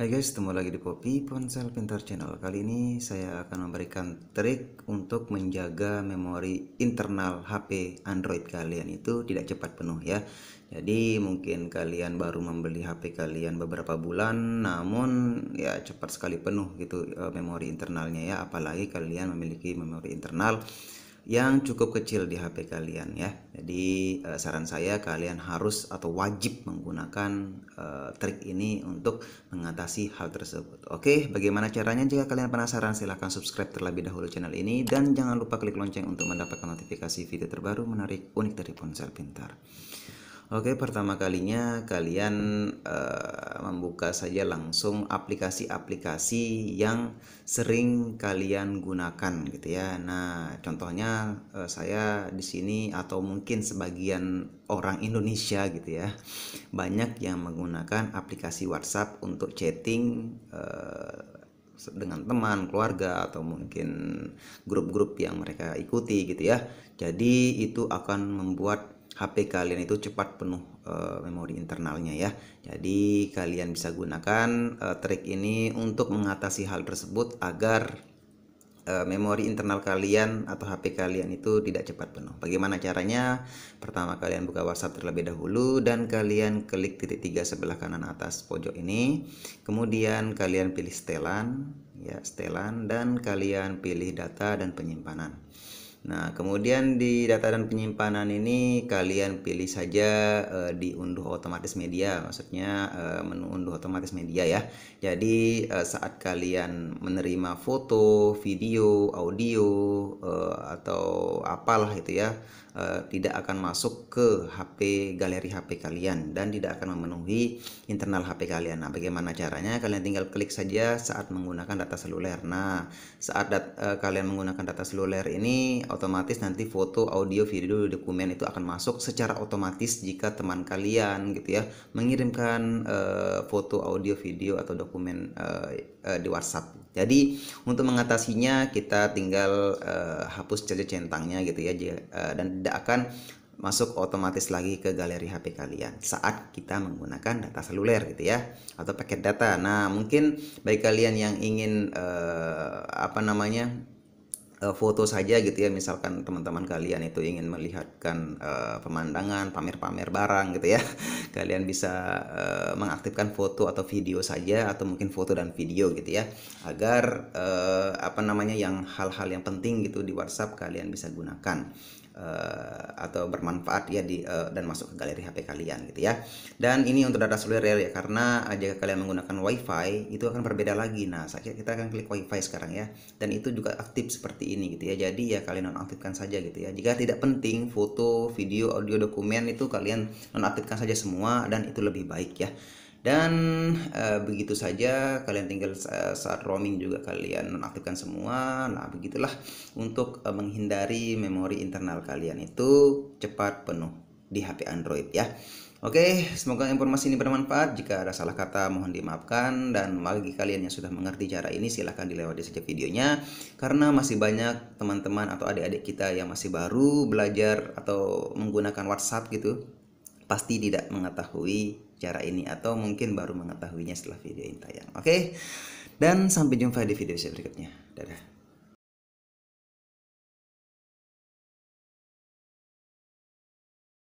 Hai guys, ketemu lagi di Poppy Ponsel Pintar Channel. Kali ini saya akan memberikan trik untuk menjaga memori internal HP Android kalian itu tidak cepat penuh ya. Jadi mungkin kalian baru membeli HP kalian beberapa bulan, namun ya cepat sekali penuh gitu eh, memori internalnya ya. Apalagi kalian memiliki memori internal yang cukup kecil di HP kalian ya. Jadi eh, saran saya kalian harus atau wajib menggunakan uh, trik ini untuk mengatasi hal tersebut. Oke, bagaimana caranya? Jika kalian penasaran silahkan subscribe terlebih dahulu channel ini dan jangan lupa klik lonceng untuk mendapatkan notifikasi video terbaru menarik unik dari ponsel pintar. Oke, pertama kalinya kalian uh, membuka saja langsung aplikasi-aplikasi yang sering kalian gunakan gitu ya. Nah, contohnya uh, saya di sini atau mungkin sebagian orang Indonesia gitu ya. Banyak yang menggunakan aplikasi WhatsApp untuk chatting uh, dengan teman, keluarga atau mungkin grup-grup yang mereka ikuti gitu ya. Jadi itu akan membuat HP kalian itu cepat penuh e, memori internalnya ya. Jadi kalian bisa gunakan e, trik ini untuk mengatasi hal tersebut agar e, memori internal kalian atau HP kalian itu tidak cepat penuh. Bagaimana caranya? Pertama kalian buka WhatsApp terlebih dahulu dan kalian klik titik tiga sebelah kanan atas pojok ini. Kemudian kalian pilih setelan ya setelan dan kalian pilih data dan penyimpanan. Nah, kemudian di data dan penyimpanan ini kalian pilih saja e, unduh otomatis media, maksudnya e, menu unduh otomatis media ya. Jadi e, saat kalian menerima foto, video, audio e, atau apalah itu ya, e, tidak akan masuk ke HP galeri HP kalian dan tidak akan memenuhi internal HP kalian. Nah, bagaimana caranya? Kalian tinggal klik saja saat menggunakan data seluler. Nah, saat dat, e, kalian menggunakan data seluler ini otomatis nanti foto, audio, video, dokumen itu akan masuk secara otomatis jika teman kalian gitu ya mengirimkan uh, foto, audio, video atau dokumen uh, uh, di WhatsApp. Jadi untuk mengatasinya kita tinggal uh, hapus saja centangnya gitu ya uh, dan tidak akan masuk otomatis lagi ke galeri HP kalian saat kita menggunakan data seluler gitu ya atau paket data. Nah, mungkin bagi kalian yang ingin eh, apa namanya? Eh, foto saja gitu ya misalkan teman-teman kalian itu ingin melihatkan uh, pemandangan pamer-pamer barang gitu ya kalian bisa uh, mengaktifkan foto atau video saja atau mungkin foto dan video gitu ya agar uh, apa namanya yang hal-hal yang penting gitu di WhatsApp kalian bisa gunakan Eh, atau bermanfaat ya di uh, dan masuk ke galeri HP kalian gitu ya. Dan ini untuk data seluler ya karena uh, jika kalian menggunakan WiFi itu akan berbeda lagi. Nah, saya kita akan klik WiFi sekarang ya. Dan itu juga aktif seperti ini gitu ya. Jadi ya kalian nonaktifkan saja gitu ya. Jika tidak penting foto, video, audio, dokumen itu kalian nonaktifkan saja semua dan itu lebih baik ya dan uh, begitu saja kalian tinggal eh, saat roaming juga kalian nonaktifkan semua nah begitulah untuk uh, menghindari memori internal kalian itu cepat penuh di HP Android ya Oke, semoga informasi ini bermanfaat. Jika ada salah kata, mohon dimaafkan. Dan bagi kalian yang sudah mengerti cara ini, silahkan dilewati saja videonya. Karena masih banyak teman-teman atau adik-adik kita yang masih baru belajar atau menggunakan WhatsApp gitu, pasti tidak mengetahui cara ini atau mungkin baru mengetahuinya setelah video ini tayang. Oke. Okay? Dan sampai jumpa di video saya berikutnya. Dadah.